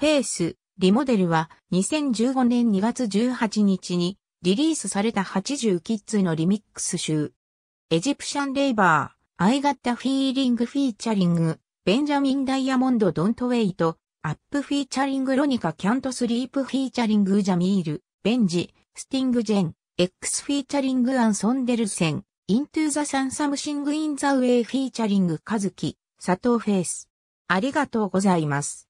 フェイス、リモデルは2015年2月18日にリリースされた80キッズのリミックス集。エジプシャンレイバー、アイガッタフィーリングフィーチャリング、ベンジャミンダイヤモンドドントウェイト、アップフィーチャリングロニカキャントスリープフィーチャリングジャミール、ベンジ、スティングジェン、X フィーチャリングアンソンデルセン、イントゥザサンサムシングインザウェイフィーチャリングカズキ、佐藤フェイス。ありがとうございます。